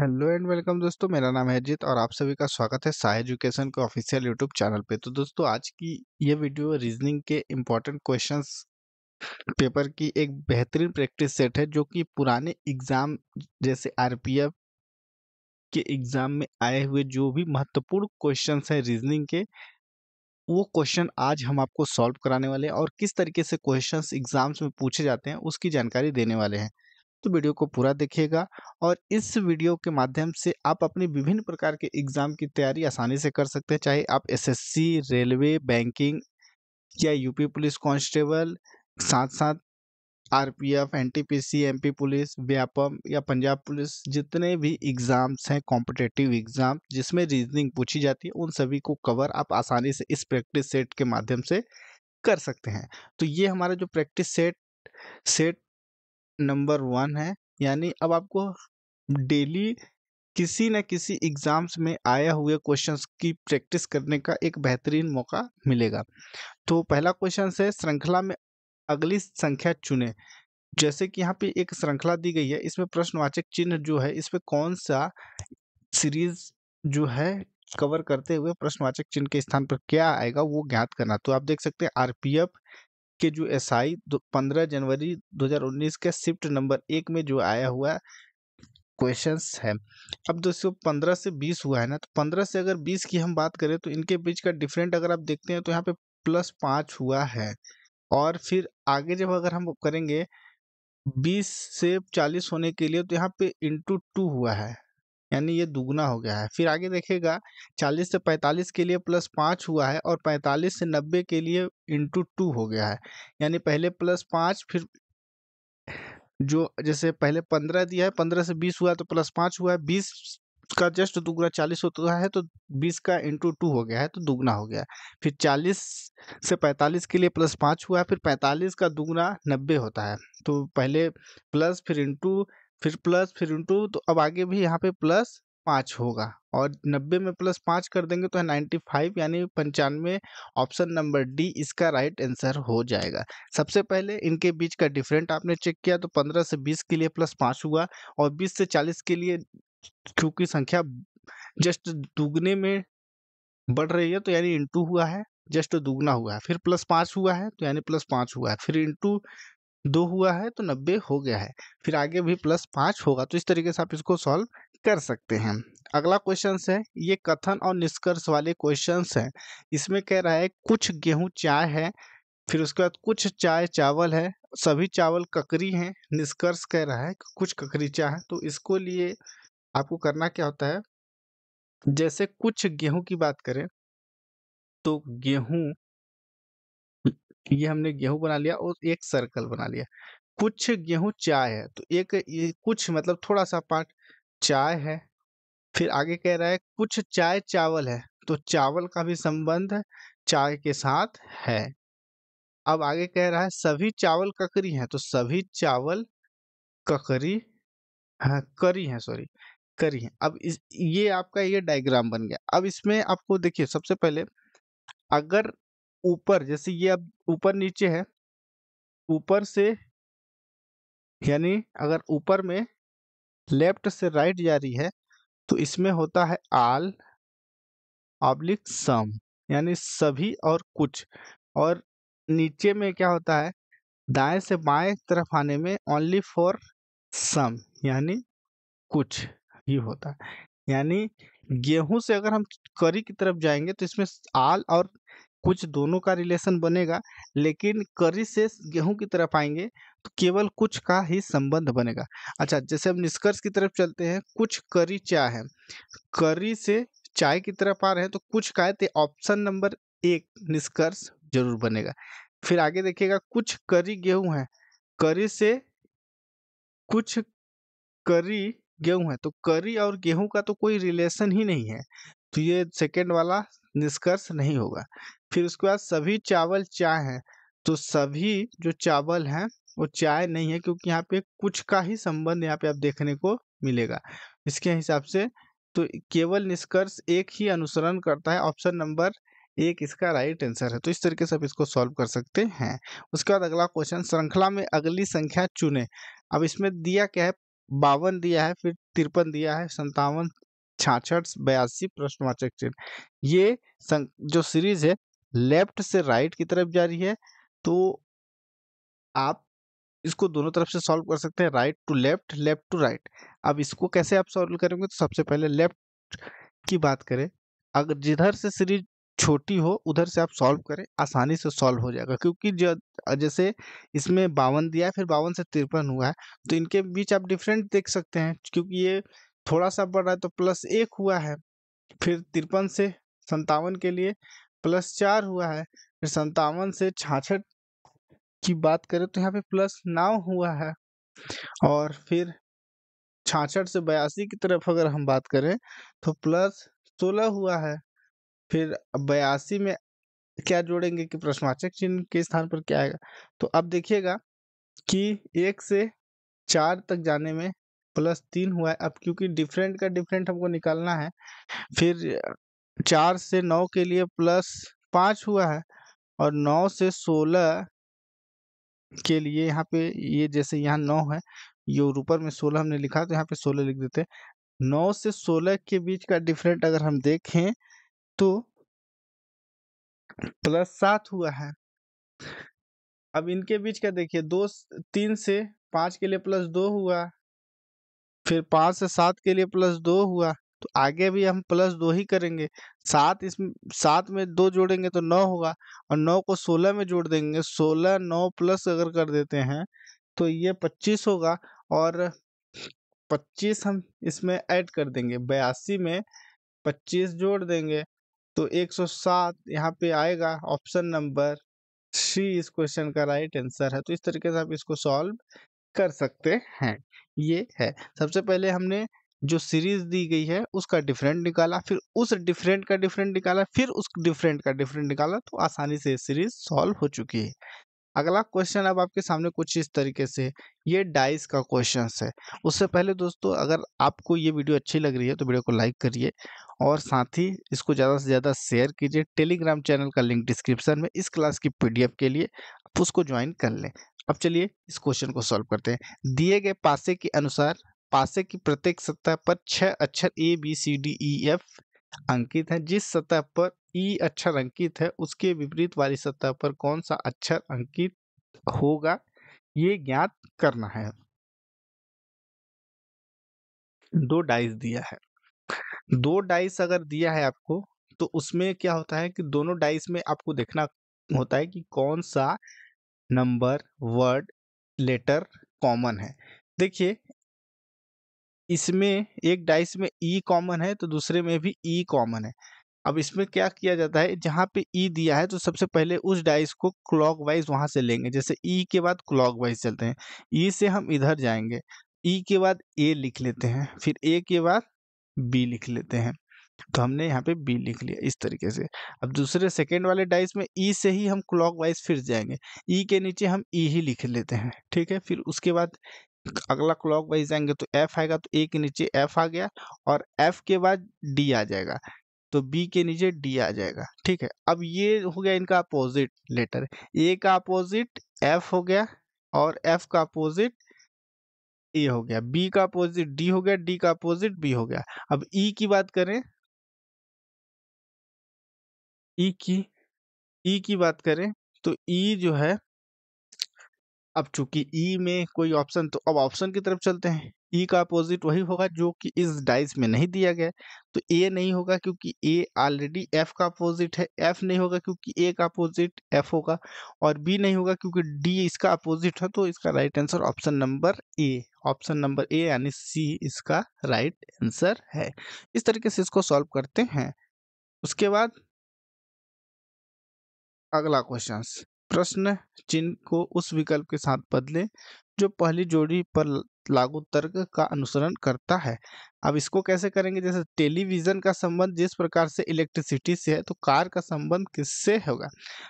hello and welcome दोस्तों मेरा नाम है अजीत और आप सभी का स्वागत है साह एजुकेशन के ऑफिशियल यूट्यूब चैनल पे तो दोस्तों आज की ये वीडियो रीजनिंग के इम्पोर्टेंट क्वेश्चंस पेपर की एक बेहतरीन प्रैक्टिस सेट है जो कि पुराने एग्जाम जैसे आरपीएफ के एग्जाम में आए हुए जो भी महत्वपूर्ण क्वेश्चन है रीजनिंग के वो क्वेश्चन आज हम आपको सॉल्व कराने वाले हैं और किस तरीके से क्वेश्चन एग्जाम्स में पूछे जाते हैं उसकी जानकारी देने वाले हैं तो वीडियो को पूरा देखिएगा और इस वीडियो के माध्यम से आप अपनी विभिन्न प्रकार के एग्ज़ाम की तैयारी आसानी से कर सकते हैं चाहे आप एसएससी रेलवे बैंकिंग या यूपी पुलिस कांस्टेबल साथ साथ RPF NTPC MP police Vyapam या पंजाब पुलिस जितने भी एग्ज़ाम्स हैं कॉम्पिटेटिव एग्ज़ाम जिसमें रीजनिंग पूछी जाती है उन सभी को कवर आप आसानी से इस प्रैक्टिस सेट के माध्यम से कर सकते हैं तो ये हमारा जो practice set set number one है यानी अब आपको डेली किसी न किसी एग्ज़ाम्स में आया हुए क्वेश्चंस की प्रैक्टिस करने का एक बेहतरीन मौका मिलेगा तो पहला क्वेश्चन है श्रृंखला में अगली संख्या चुने जैसे कि यहाँ पे एक श्रृंखला दी गई है इसमें प्रश्नवाचक चिन्ह जो है इस पर कौन सा सीरीज जो है कवर करते हुए प्रश्नवाचक चिन्ह के स्थान पर क्या आएगा वो ज्ञात करना तो आप देख सकते हैं आरपीएफ के जो एस आई पंद्रह जनवरी 2019 के शिफ्ट नंबर एक में जो आया हुआ क्वेश्चंस है अब दोस्तों पंद्रह से बीस हुआ है ना तो पंद्रह से अगर बीस की हम बात करें तो इनके बीच का डिफरेंट अगर आप देखते हैं तो यहाँ पे प्लस पाँच हुआ है और फिर आगे जब अगर हम करेंगे बीस से चालीस होने के लिए तो यहाँ पे इंटू टू हुआ है यानी ये दुगना हो गया है फिर आगे देखेगा 40 से 45 के लिए प्लस पाँच हुआ है और 45 से 90 के लिए इंटू टू हो गया है यानी पहले प्लस पाँच फिर जो जैसे पहले 15 दिया है 15 से 20 हुआ तो प्लस पाँच हुआ है बीस का जस्ट दुगना चालीस होता है तो बीस का इंटू टू हो गया है तो दुगना हो गया फिर चालीस से पैंतालीस के लिए प्लस पाँच हुआ फिर पैंतालीस का दुगना नब्बे होता है तो पहले प्लस फिर इंटू फिर प्लस फिर इंटू तो अब आगे भी यहाँ पे प्लस पाँच होगा और नब्बे में प्लस पाँच कर देंगे तो नाइन्टी फाइव यानी पंचानवे ऑप्शन नंबर डी इसका राइट आंसर हो जाएगा सबसे पहले इनके बीच का डिफरेंट आपने चेक किया तो पंद्रह से बीस के लिए प्लस पाँच हुआ और बीस से चालीस के लिए क्योंकि संख्या जस्ट दुगने में बढ़ रही है तो यानी इंटू हुआ है जस्ट दुगना हुआ है फिर प्लस पाँच हुआ है तो यानी प्लस पाँच हुआ है फिर इंटू दो हुआ है तो नब्बे हो गया है फिर आगे भी प्लस पाँच होगा तो इस तरीके से आप इसको सॉल्व कर सकते हैं अगला क्वेश्चन है ये कथन और निष्कर्ष वाले क्वेश्चन है इसमें कह रहा है कुछ गेहूं चाय है फिर उसके बाद कुछ चाय चावल है सभी चावल ककरी हैं निष्कर्ष कह रहा है कुछ ककरी चाय है तो इसको लिए आपको करना क्या होता है जैसे कुछ गेहूं की बात करें तो गेहूं ये हमने गेहूं बना लिया और एक सर्कल बना लिया कुछ गेहूं चाय है तो एक कुछ मतलब थोड़ा सा पार्ट चाय है फिर आगे कह रहा है कुछ चाय चावल है तो चावल का भी संबंध चाय के साथ है अब आगे कह रहा है सभी चावल ककरी हैं तो सभी चावल ककरी हाँ करी है सॉरी करी है अब इस ये आपका ये डायग्राम बन गया अब इसमें आपको देखिए सबसे पहले अगर ऊपर जैसे ये अब ऊपर नीचे है ऊपर से यानी अगर ऊपर में लेफ्ट से राइट जा रही है तो इसमें होता है आल ऑब्लिक सम यानी सभी और कुछ और नीचे में क्या होता है दाएं से बाएं तरफ आने में ओनली फॉर सम यानी कुछ ही होता है यानी गेहूं से अगर हम करी की तरफ जाएंगे तो इसमें आल और कुछ दोनों का रिलेशन बनेगा लेकिन करी से गेहूं की तरफ आएंगे तो केवल कुछ का ही संबंध बनेगा अच्छा जैसे हम निष्कर्ष की तरफ चलते हैं कुछ करी चाय है करी से चाय की तरफ आ रहे हैं तो कुछ का है तो ऑप्शन नंबर एक निष्कर्ष जरूर बनेगा फिर आगे देखिएगा कुछ करी गेहूं है करी से कुछ करी गेहूं है तो करी और गेहूं का तो कोई रिलेशन ही नहीं है तो ये सेकेंड वाला निष्कर्ष नहीं होगा फिर उसके बाद सभी चावल चाय हैं तो सभी जो चावल हैं वो चाय नहीं है क्योंकि यहाँ पे कुछ का ही संबंध यहाँ पे आप देखने को मिलेगा इसके हिसाब से तो केवल निष्कर्ष एक ही अनुसरण करता है ऑप्शन नंबर एक इसका राइट आंसर है तो इस तरीके से आप इसको सॉल्व कर सकते हैं उसके बाद अगला क्वेश्चन श्रृंखला में अगली संख्या चुने अब इसमें दिया क्या है बावन दिया है फिर तिरपन दिया है संतावन छाछठ बयासी प्रश्नवाचक चिन्ह ये जो सीरीज है लेफ्ट से राइट की तरफ जा रही है तो आप इसको दोनों तरफ से सॉल्व कर सकते हैं right to left left to right अब इसको कैसे आप सॉल्व करेंगे तो सबसे पहले लेफ्ट की बात करें अगर जिधर से सीरीज छोटी हो उधर से आप सॉल्व करें आसानी से सॉल्व हो जाएगा क्योंकि जैसे इसमें बावन दिया है फिर बावन से तिरपन हुआ है तो इनके बीच आप डिफरेंट देख सकते हैं क्योंकि ये थोड़ा सा बढ़ रहा है तो प्लस एक हुआ है फिर तिरपन से संतावन के लिए प्लस चार हुआ है फिर संतावन से छाछठ की बात करें तो यहाँ पे प्लस नौ हुआ है और फिर छाछठ से बयासी की तरफ अगर हम बात करें तो प्लस सोलह हुआ है फिर बयासी में क्या जोड़ेंगे कि प्रश्नवाचक चिन्ह के स्थान पर क्या आएगा तो अब देखिएगा कि एक से चार तक जाने में प्लस तीन हुआ है अब क्योंकि डिफरेंट का डिफरेंट हमको निकालना है फिर चार से नौ के लिए प्लस पाँच हुआ है और नौ से सोलह के लिए यहाँ पे ये जैसे यहाँ नौ है ये ऊपर में सोलह हमने लिखा तो यहाँ पे सोलह लिख देते हैं नौ से सोलह के बीच का डिफरेंट अगर हम देखें तो प्लस सात हुआ है अब इनके बीच का देखिए दो तीन से पाँच के लिए प्लस दो हुआ फिर पाँच से सात के लिए प्लस दो हुआ तो आगे भी हम प्लस दो ही करेंगे सात इस सात में दो जोड़ेंगे तो नौ होगा और नौ को सोलह में जोड़ देंगे सोलह नौ प्लस अगर कर देते हैं तो ये पच्चीस होगा और पच्चीस हम इसमें ऐड कर देंगे बयासी में पच्चीस जोड़ देंगे तो एक सौ सात यहाँ पे आएगा ऑप्शन नंबर सी इस क्वेश्चन का राइट आंसर है तो इस तरीके से आप इसको सॉल्व कर सकते हैं ये है सबसे पहले हमने जो सीरीज दी गई है उसका डिफरेंट निकाला फिर उस डिफरेंट का डिफरेंट निकाला फिर उस डिफरेंट का डिफरेंट निकाला तो आसानी से सीरीज सॉल्व हो चुकी है अगला क्वेश्चन अब आपके सामने कुछ इस तरीके से ये डाइस का क्वेश्चन है उससे पहले दोस्तों अगर आपको ये वीडियो अच्छी लग रही है तो वीडियो को लाइक करिए और साथ ही इसको ज़्यादा से ज़्यादा शेयर कीजिए टेलीग्राम चैनल का लिंक डिस्क्रिप्शन में इस क्लास की पीडीएफ के लिए आप उसको ज्वाइन कर लें अब चलिए इस क्वेश्चन को सॉल्व करते हैं दिए गए पासे के अनुसार पासे की प्रत्येक सतह पर छह अक्षर A B C D E F अंकित है जिस सतह पर ई e अक्षर अंकित है उसके विपरीत वाली सतह पर कौन सा अक्षर अंकित होगा ये ज्ञात करना है दो डाइस दिया है दो डाइस अगर दिया है आपको तो उसमें क्या होता है कि दोनों डाइस में आपको देखना होता है कि कौन सा नंबर वर्ड लेटर कॉमन है देखिए इसमें एक डाइस में ई e कॉमन है तो दूसरे में भी ई e कॉमन है अब इसमें क्या किया जाता है जहाँ पे ई e दिया है तो सबसे पहले उस डाइस को क्लॉक वाइज वहाँ से लेंगे जैसे ई के बाद क्लॉक वाइज चलते हैं ई से हम इधर जाएंगे ई के बाद ए लिख लेते हैं फिर ए के बाद बी लिख लेते हैं तो हमने यहाँ पे बी लिख लिया इस तरीके से अब दूसरे सेकेंड वाले डाइस में ई से ही हम क्लॉक फिर जाएंगे ई के नीचे हम ई ही लिख लेते हैं ठीक है फिर उसके बाद अगला क्लॉक वाइज आएंगे तो एफ आएगा तो ए के नीचे एफ आ गया और एफ के बाद डी आ जाएगा तो बी के नीचे डी आ जाएगा ठीक है अब ये हो गया इनका अपोजिट लेटर ए का अपोजिट एफ हो गया और एफ का अपोजिट ए हो गया बी का अपोजिट डी हो गया डी का अपोजिट बी हो गया अब ई e की बात करें ई e की ई e की बात करें तो ई e जो है अब चूंकि ई e में कोई ऑप्शन तो अब ऑप्शन की तरफ चलते हैं ई e का अपोजिट वही होगा जो कि इस डाइस में नहीं दिया गया तो ए नहीं होगा क्योंकि ए ऑलरेडी एफ का अपोजिट है एफ नहीं होगा क्योंकि ए का अपोजिट एफ होगा और बी नहीं होगा क्योंकि डी इसका अपोजिट है तो इसका right answer option number A option number A यानी सी इसका राइट आंसर है इस तरीके से इसको सॉल्व करते हैं उसके बाद अगला क्वेश्चन प्रश्न चिन्ह को उस विकल्प के साथ बदलें जो पहली जोड़ी पर लागू तर्क का अनुसरण करता है अब इसको कैसे करेंगे जैसे टेलीविजन का संबंध जिस प्रकार से इलेक्ट्रिसिटी से है तो कार का संबंध किससे होगा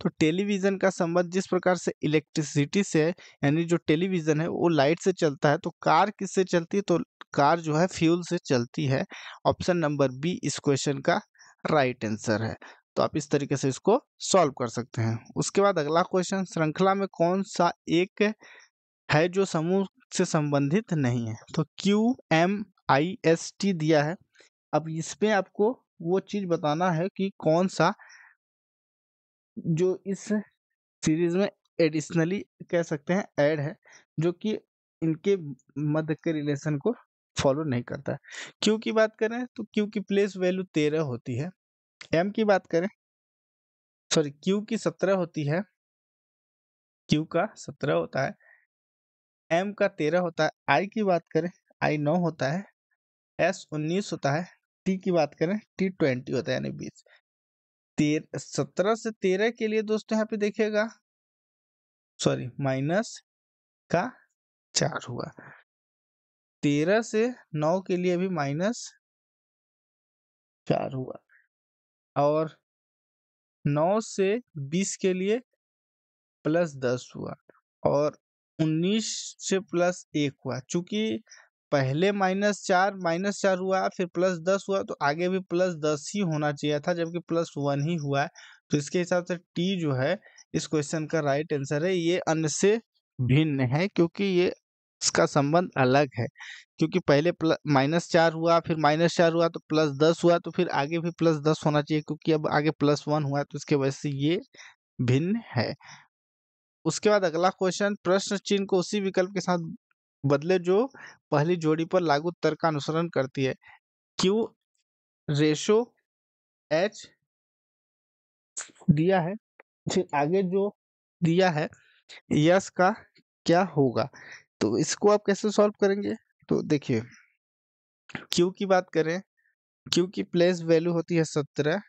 तो टेलीविजन का संबंध जिस प्रकार से इलेक्ट्रिसिटी से है यानी जो टेलीविजन है वो लाइट से चलता है तो कार किससे चलती है तो कार जो है फ्यूल से चलती है ऑप्शन नंबर बी इस क्वेश्चन का राइट right आंसर है तो आप इस तरीके से इसको सॉल्व कर सकते हैं उसके बाद अगला क्वेश्चन श्रृंखला में कौन सा एक है जो समूह से संबंधित नहीं है तो Q M I S T दिया है अब इसमें आपको वो चीज बताना है कि कौन सा जो इस सीरीज में एडिशनली कह सकते हैं ऐड है जो कि इनके मध्य के रिलेशन को फॉलो नहीं करता है क्यू की बात करें तो क्यू की प्लेस वैल्यू तेरह होती है एम की बात करें सॉरी क्यू की सत्रह होती है क्यू का सत्रह होता है एम का तेरह होता है आई की बात करें आई नौ होता है एस उन्नीस होता है टी की बात करें टी ट्वेंटी होता है यानी बीस तेर सत्रह से तेरह के लिए दोस्तों यहाँ पे देखिएगा सॉरी माइनस का चार हुआ तेरह से नौ के लिए भी माइनस चार हुआ और नौ से बीस के लिए प्लस दस हुआ और उन्नीस से प्लस एक हुआ चूंकि पहले माइनस चार माइनस चार हुआ फिर प्लस दस हुआ तो आगे भी प्लस दस ही होना चाहिए था जबकि प्लस वन ही हुआ है तो इसके हिसाब से टी जो है इस क्वेश्चन का राइट आंसर है ये अन्य से भिन्न है क्योंकि ये इसका संबंध अलग है क्योंकि पहले माइनस चार हुआ फिर माइनस चार हुआ तो प्लस दस हुआ तो फिर आगे भी प्लस दस होना चाहिए क्योंकि अब आगे प्लस वन हुआ तो इसके वजह से ये भिन्न है उसके बाद अगला क्वेश्चन प्रश्न चिन्ह को उसी विकल्प के साथ बदले जो पहली जोड़ी पर लागू तर्क का अनुसरण करती है क्यू रेशो एच दिया है फिर आगे जो दिया है यस का क्या होगा तो इसको आप कैसे सॉल्व करेंगे तो देखिए क्यू की बात करें क्यू की प्लेस वैल्यू होती है सत्रह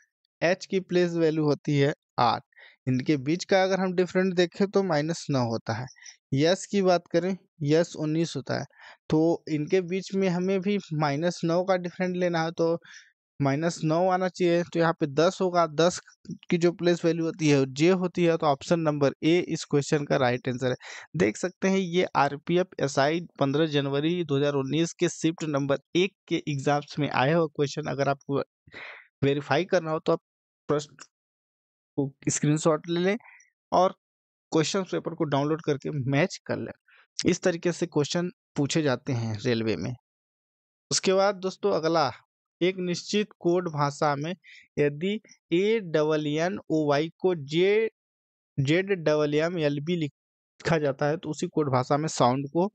एच की प्लेस वैल्यू होती है आठ इनके बीच का अगर हम डिफरेंट देखें तो माइनस नौ होता है यस की बात करें यस उन्नीस होता है तो इनके बीच में हमें भी माइनस नौ का डिफरेंट लेना है तो माइनस नौ आना चाहिए तो यहाँ पे दस होगा दस की जो प्लेस वैल्यू होती है जे होती है तो ऑप्शन नंबर ए इस क्वेश्चन का राइट आंसर है देख सकते हैं ये एस आई पंद्रह जनवरी 2019 के शिफ्ट नंबर एक के एग्जाम्स में आया हुआ क्वेश्चन अगर आपको वेरीफाई करना हो तो आप प्रश्न को शॉट ले लें और क्वेश्चन पेपर को डाउनलोड करके मैच कर लें इस तरीके से क्वेश्चन पूछे जाते हैं रेलवे में उसके बाद दोस्तों अगला एक निश्चित कोड भाषा में यदि A double N O Y को J Z double M L B लिखा जाता है तो उसी कोड भाषा में साउंड को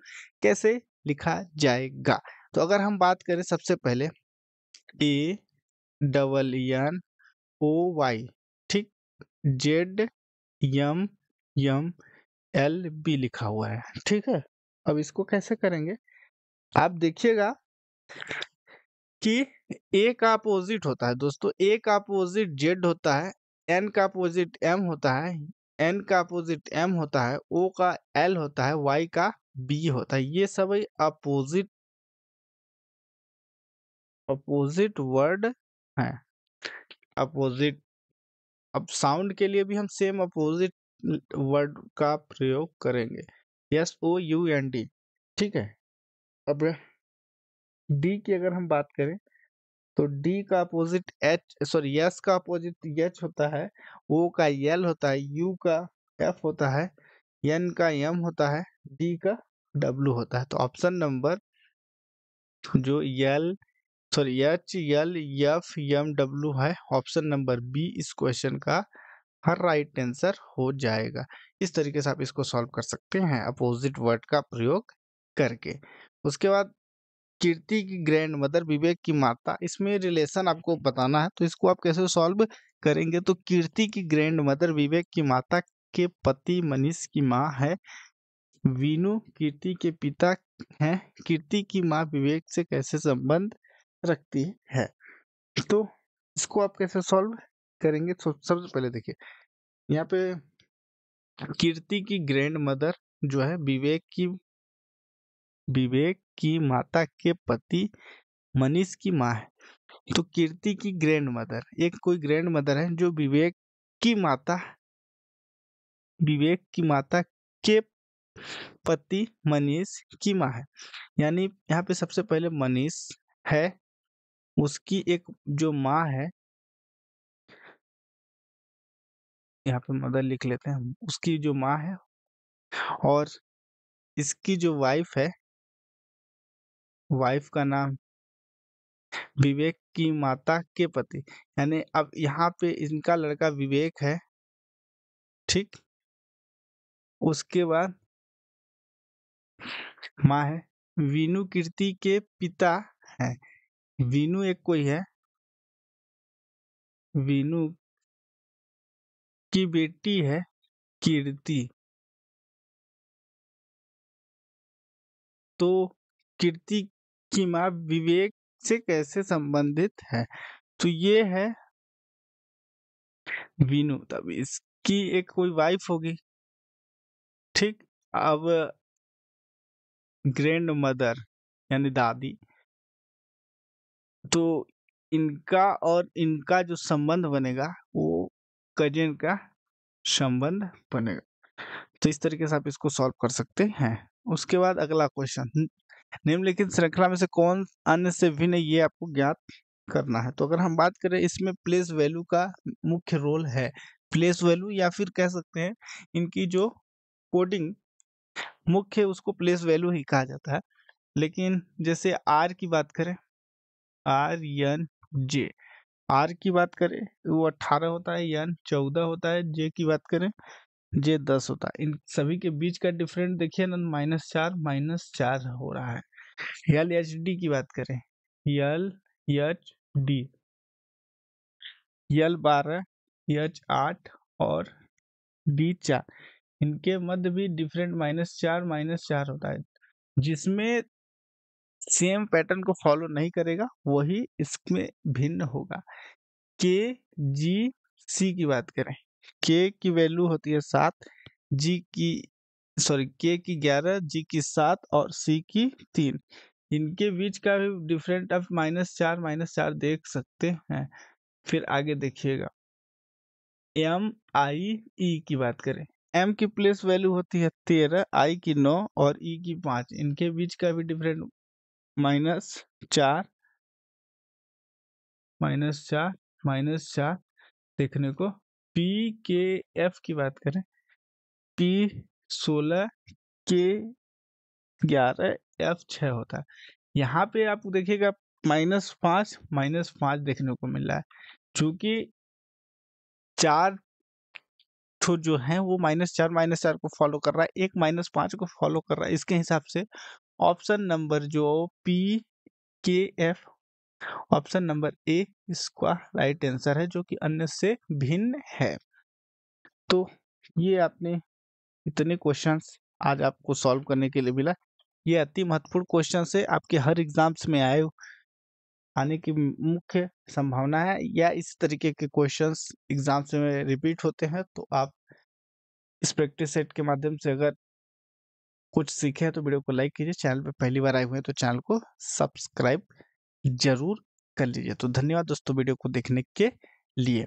कैसे लिखा जाएगा तो अगर हम बात करें सबसे पहले A double N O Y ठीक Z M M L B लिखा हुआ है ठीक है अब इसको कैसे करेंगे आप देखिएगा कि ए का अपोजिट होता है दोस्तों ए का अपोजिट जेड होता है एन का अपोजिट एम होता है एन का अपोजिट एम होता है ओ का एल होता है वाई का बी होता है ये सब अपोजिट अपोजिट वर्ड है अपोजिट अब साउंड के लिए भी हम सेम अपोजिट वर्ड का प्रयोग करेंगे S O U N D ठीक है अब डी की अगर हम बात करें तो डी का अपोजिट एच सॉरी यस का अपोजिट एच होता है ओ का यल होता है यू का एफ होता है एन का एम होता है डी का डब्लू होता है तो ऑप्शन नंबर जो L sorry H L F M W है ऑप्शन नंबर बी इस क्वेश्चन का हर राइट आंसर हो जाएगा इस तरीके से आप इसको सॉल्व कर सकते हैं अपोजिट वर्ड का प्रयोग करके उसके बाद कीर्ति की ग्रैंड मदर विवेक की माता इसमें रिलेशन आपको बताना है तो इसको आप कैसे सॉल्व करेंगे तो कीर्ति की ग्रैंड मदर विवेक की माता के पति मनीष की माँ है वीनु कीर्ति के पिता हैं कीर्ति की माँ विवेक से कैसे संबंध रखती है तो इसको आप कैसे सॉल्व करेंगे तो सबसे पहले देखिए यहाँ पे कीर्ति की ग्रैंड मदर जो है विवेक की विवेक की माता के पति मनीष की माँ है तो कीर्ति की ग्रैंड मदर एक कोई ग्रैंड मदर है जो विवेक की माता विवेक की माता के पति मनीष की माँ है यानी यहाँ पे सबसे पहले मनीष है उसकी एक जो माँ है यहाँ पे मदर लिख लेते हैं उसकी जो माँ है और इसकी जो वाइफ है वाइफ का नाम विवेक की माता के पति यानी अब यहाँ पे इनका लड़का विवेक है ठीक उसके बाद माँ है वीनू कीर्ति के पिता है वीनू एक कोई है वीनू की बेटी है कीर्ति तो कीर्ति कि माँ विवेक से कैसे संबंधित है तो ये है विनु तब इसकी एक कोई वाइफ होगी ठीक अब ग्रैंड मदर यानी दादी तो इनका और इनका जो संबंध बनेगा वो कजिन का संबंध बनेगा तो इस तरीके से आप इसको सॉल्व कर सकते हैं उसके बाद अगला क्वेश्चन निम्नलिखित श्रृंखला में से कौन अन्य से भिन्न ये आपको ज्ञात करना है तो अगर हम बात करें इसमें प्लेस वैल्यू का मुख्य रोल है प्लेस वैल्यू या फिर कह सकते हैं इनकी जो कोडिंग मुख्य उसको प्लेस वैल्यू ही कहा जाता है लेकिन जैसे आर की बात करें आर यन जे आर की बात करें वो अट्ठारह होता है यन चौदह होता है जे की बात करें जे दस होता है इन सभी के बीच का डिफरेंट देखिए ना माइनस चार माइनस चार हो रहा है यल एच डी की बात करें यल एच डी यल बारह एच आठ और डी चार इनके मध्य भी डिफरेंट माइनस चार माइनस चार होता है जिसमें सेम पैटर्न को फॉलो नहीं करेगा वही इसमें भिन्न होगा के जी सी की बात करें के की वैल्यू होती है सात जी की सॉरी के की ग्यारह जी की सात और सी की तीन इनके बीच का भी डिफरेंट आप माइनस चार माइनस चार देख सकते हैं फिर आगे देखिएगा एम आई ई की बात करें एम की प्लेस वैल्यू होती है तेरह आई की नौ और ई e की पाँच इनके बीच का भी डिफरेंट माइनस चार माइनस चार माइनस चार देखने को पी के एफ की बात करें पी सोलह के ग्यारह एफ छः होता है यहाँ पे आप देखिएगा माइनस पाँच माइनस पाँच देखने को मिल रहा है चूँकि चार छो तो जो है वो माइनस चार माइनस चार को फॉलो कर रहा है एक माइनस पाँच को फॉलो कर रहा है इसके हिसाब से ऑप्शन नंबर जो P K F option number A इसका राइट आंसर है जो कि अन्य से भिन्न है तो ये आपने इतने क्वेश्चंस आज आपको सॉल्व करने के लिए मिला ये अति महत्वपूर्ण क्वेश्चन है आपके हर एग्जाम्स में आए आने की मुख्य संभावना है या इस तरीके के क्वेश्चंस एग्जाम्स में रिपीट होते हैं तो आप इस प्रैक्टिस सेट के माध्यम से अगर कुछ सीखे हैं तो वीडियो को लाइक कीजिए चैनल पर पहली बार आए हुए हैं तो चैनल को सब्सक्राइब जरूर कर लीजिए तो धन्यवाद दोस्तों वीडियो को देखने के लिए